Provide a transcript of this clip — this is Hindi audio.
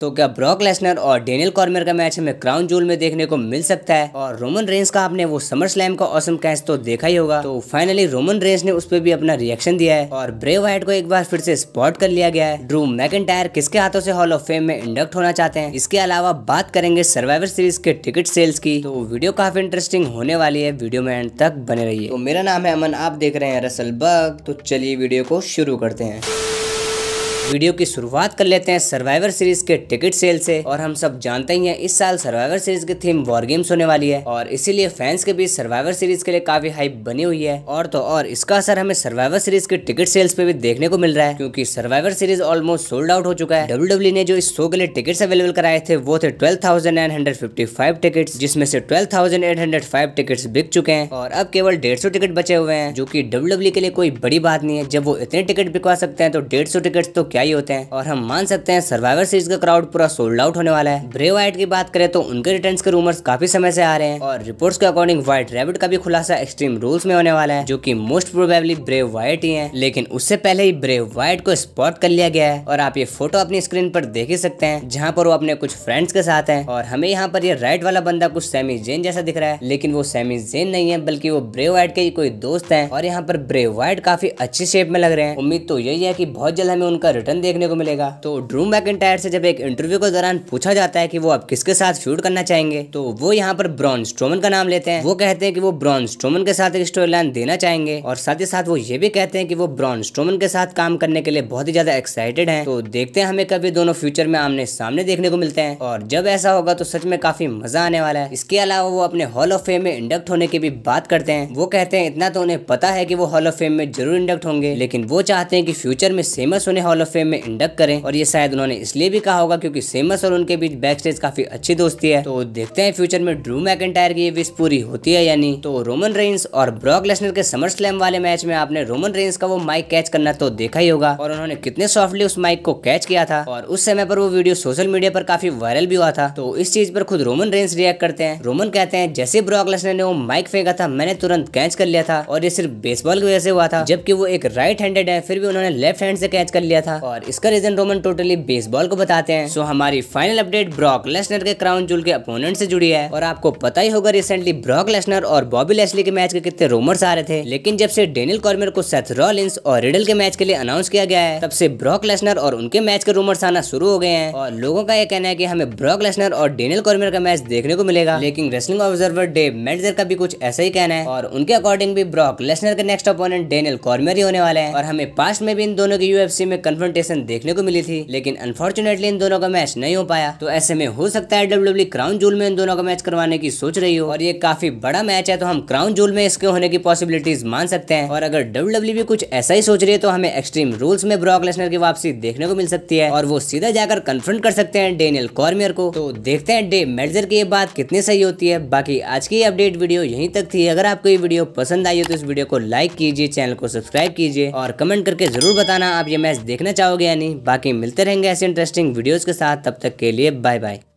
तो क्या ब्रॉक लेसनर और डेनियल कॉर्मियर का मैच हमें क्राउन जूल में देखने को मिल सकता है और रोमन रेंस का आपने वो समर स्लैम का औसम कैच तो देखा ही होगा तो फाइनली रोमन रेंस ने उस पर भी अपना रिएक्शन दिया है और ब्रेव वाइट को एक बार फिर से स्पॉट कर लिया गया है ड्रू मैकेटायर किसके हाथों से हॉल ऑफ फेम में इंडक्ट होना चाहते हैं इसके अलावा बात करेंगे सर्वाइवर सीरीज के टिकट सेल्स की तो वीडियो काफी इंटरेस्टिंग होने वाली है वीडियो में एंड तक बने रही तो मेरा नाम है अमन आप देख रहे हैं रसल बग तो चलिए वीडियो को शुरू करते हैं वीडियो की शुरुआत कर लेते हैं सर्वाइवर सीरीज के टिकट सेल से और हम सब जानते ही हैं इस साल सर्वाइवर सीरीज की थीम वॉर गेम्स होने वाली है और इसीलिए फैंस के बीच सर्वाइवर सीरीज के लिए काफी हाइप बनी हुई है और तो और इसका असर हमें सर्वाइवर सीरीज के टिकट सेल्स पे भी देखने को मिल रहा है क्योंकि Survivor Series almost sold out हो चुका है डब्ल्यू e ने जो इस शो के लिए टिकट अवेलेबल कराए थे वो थे ट्वेल्व टिकट्स जिसमें से ट्वेल्व टिकट बिक चुके हैं और अब केवल डेढ़ टिकट बचे हुए हैं जो की डब्ल्यू e के लिए कोई बड़ी बात नहीं है जब वो इतने टिकट बिकवा सकते हैं तो डेढ़ टिकट तो क्या ही होते हैं और हम मान सकते हैं सर्वाइवर सीरीज का क्राउड पूरा सोल्ड आउट होने वाला है ब्रे वाइट की बात करें तो उनके रिटर्न के रूमर्स काफी समय से आ रहे हैं और रिपोर्ट्स के अकॉर्डिंग व्हाइट रेबिट का भी खुलासा एक्सट्रीम रूल्स में होने वाला है जो की मोस्ट प्रोबेबली ब्रे व्हाइट ही है लेकिन उससे पहले ही ब्रे व्हाइट को स्पॉट कर लिया गया है और आप ये फोटो अपनी स्क्रीन पर देख ही सकते हैं जहाँ पर वो अपने कुछ फ्रेंड्स के साथ है और हमें यहाँ पर ये राइट वाला बंदा कुछ सेमी जेन जैसा दिख रहा है लेकिन वो सेमी जेन नहीं है बल्कि वो ब्रे वाइट के ही कोई दोस्त है और यहाँ पर ब्रे वाइट काफी अच्छी शेप में लग रहे हैं उम्मीद तो यही है कि बहुत जल्द हमें उनका रिटर्न देखने को मिलेगा तो ड्रू मैकइंटायर से जब एक इंटरव्यू के दौरान पूछा जाता है कि वो अब किसके साथ फ्यूड करना चाहेंगे तो वो यहाँ पर ब्रॉन स्ट्रोमन का नाम लेते हैं वो कहते हैं कि वो ब्रॉन स्ट्रोमन के साथ एक स्टोरी लाइन देना चाहेंगे और साथ ही साथ वो ये भी कहते हैं कि वो ब्रॉन स्ट्रोमन के साथ काम करने के लिए बहुत ही ज्यादा एक्साइटेड है तो देखते हैं हमें कभी दोनों फ्यूचर में आमने सामने देखने को मिलते हैं और जब ऐसा होगा तो सच में काफी मजा आने वाला है इसके अलावा वो अपने हॉल ऑफ फेम में इंडक्ट होने की भी बात करते हैं वो कहते हैं इतना तो उन्हें पता है कि वो हॉल ऑफ फेम में जरूर इंडक्ट होंगे लेकिन वो चाहते हैं कि फ्यूचर में सेमस उन्हें हॉल ऑफ फेम में इंडक करें और ये शायद उन्होंने इसलिए भी कहा होगा क्योंकि सेमस और उनके बीच बैक स्टेज काफी अच्छी दोस्ती है तो देखते हैं फ्यूचर में ड्रू मैकेंटायर की ये विश पूरी होती है यानी तो रोमन रेंस और ब्रॉक लेसनर के समर स्लैम वाले मैच में आपने रोमन रेंस का वो माइक कैच करना तो देखा ही होगा और उन्होंने कितने सॉफ्टली उस माइक को कैच किया था और उस समय पर वो वीडियो सोशल मीडिया पर काफी वायरल भी हुआ था तो इस चीज पर खुद रोमन रेंस रिएक्ट करते हैं रोमन कहते हैं जैसे ब्रॉक लेसनर ने वो माइक फेंका था मैंने तुरंत कैच कर लिया था और ये सिर्फ बेसबॉल की वजह से हुआ था जबकि वो एक राइट हैंडेड है फिर भी उन्होंने लेफ्ट हैंड से कैच कर लिया था और इसका रीजन रोमन टोटली बेसबॉल को बताते हैं सो हमारी फाइनल अपडेट ब्रॉक लेसनर के क्राउन जूल के अपोनेंट से जुड़ी है और आपको पता ही होगा रिसेंटली ब्रॉक लेसनर और बॉबी लेसली के मैच के कितने रूमर्स आ रहे थे लेकिन जब से डेनियल कॉर्मियर को सेथ रॉलिंस और रिडल के मैच के लिए अनाउंस किया गया है तब से ब्रॉक लेसनर और उनके मैच के रूमर्स आना शुरू हो गए हैं और लोगों का यह कहना है की हमें ब्रॉक लेसनर और डेनियल कॉर्मियर का मैच देखने को मिलेगा लेकिन रेसलिंग ऑब्जर्वर डेव मेडर का भी कुछ ऐसा ही कहना है और उनके अकॉर्डिंग भी ब्रॉक लेसनर के नेक्स्ट अपोनेंट डेनियल कॉर्मियर ही होने वाले हैं और हमें पास्ट में भी इन दोनों के यूएफसी में कन्फर्म कॉन्फ्रेंटेशन देखने को मिली थी लेकिन अनफॉर्चुनेटली इन दोनों का मैच नहीं हो पाया तो ऐसे में हो सकता है डब्ल्यू क्राउन जूल में इन दोनों का मैच करवाने की सोच रही हो और ये काफी बड़ा मैच है तो हम क्राउन जूल में इसके होने की पॉसिबिलिटीज मान सकते हैं और अगर डब्ल्यू e कुछ ऐसा ही सोच रही है तो हमें एक्सट्रीम रूल्स में ब्रॉक लेसनर की वापसी देखने को मिल सकती है और वो सीधा जाकर कन्फ्रंट कर सकते हैं डेनियल कॉर्मियर को तो देखते हैं डे मेडजर की ये बात कितनी सही होती है बाकी आज की अपडेट वीडियो यहीं तक थी अगर आपको ये वीडियो पसंद आई हो तो इस वीडियो को लाइक कीजिए चैनल को सब्सक्राइब कीजिए और कमेंट करके जरूर बताना आप ये मैच देखना जाओगे या नहीं बाकी मिलते रहेंगे ऐसे इंटरेस्टिंग वीडियोज़ के साथ तब तक के लिए बाय बाय